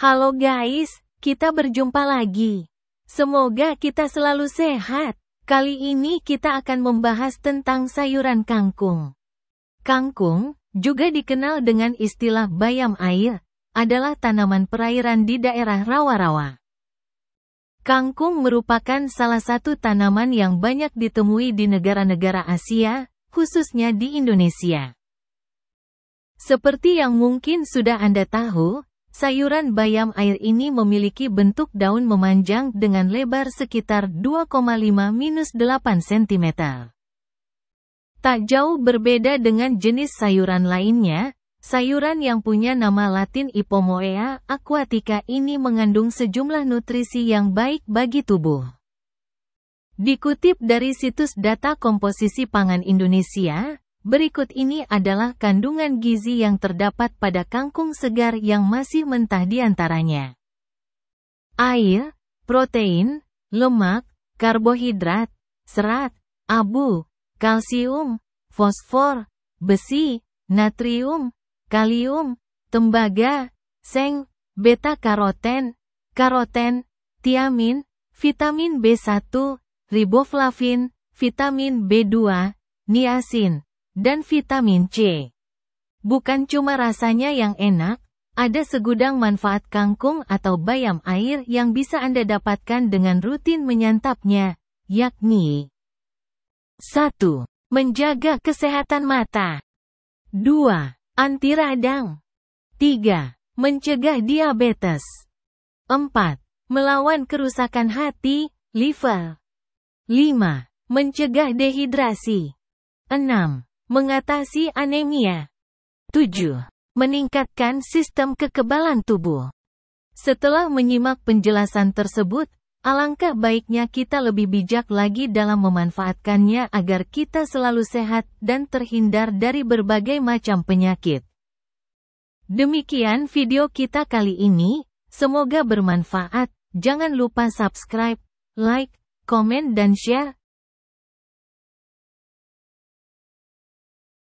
Halo guys, kita berjumpa lagi. Semoga kita selalu sehat. Kali ini kita akan membahas tentang sayuran kangkung. Kangkung, juga dikenal dengan istilah bayam air, adalah tanaman perairan di daerah rawa-rawa. Kangkung merupakan salah satu tanaman yang banyak ditemui di negara-negara Asia, khususnya di Indonesia. Seperti yang mungkin sudah Anda tahu, Sayuran bayam air ini memiliki bentuk daun memanjang dengan lebar sekitar 2,5-8 cm. Tak jauh berbeda dengan jenis sayuran lainnya, sayuran yang punya nama latin Ipomoea aquatica ini mengandung sejumlah nutrisi yang baik bagi tubuh. Dikutip dari situs Data Komposisi Pangan Indonesia, Berikut ini adalah kandungan gizi yang terdapat pada kangkung segar yang masih mentah di antaranya. Air, protein, lemak, karbohidrat, serat, abu, kalsium, fosfor, besi, natrium, kalium, tembaga, seng, beta-karoten, karoten, tiamin, vitamin B1, riboflavin, vitamin B2, niacin dan vitamin C. Bukan cuma rasanya yang enak, ada segudang manfaat kangkung atau bayam air yang bisa Anda dapatkan dengan rutin menyantapnya, yakni 1. Menjaga kesehatan mata 2. Anti radang 3. Mencegah diabetes 4. Melawan kerusakan hati, liver 5. Mencegah dehidrasi 6. Mengatasi anemia. 7. Meningkatkan sistem kekebalan tubuh. Setelah menyimak penjelasan tersebut, alangkah baiknya kita lebih bijak lagi dalam memanfaatkannya agar kita selalu sehat dan terhindar dari berbagai macam penyakit. Demikian video kita kali ini, semoga bermanfaat. Jangan lupa subscribe, like, komen dan share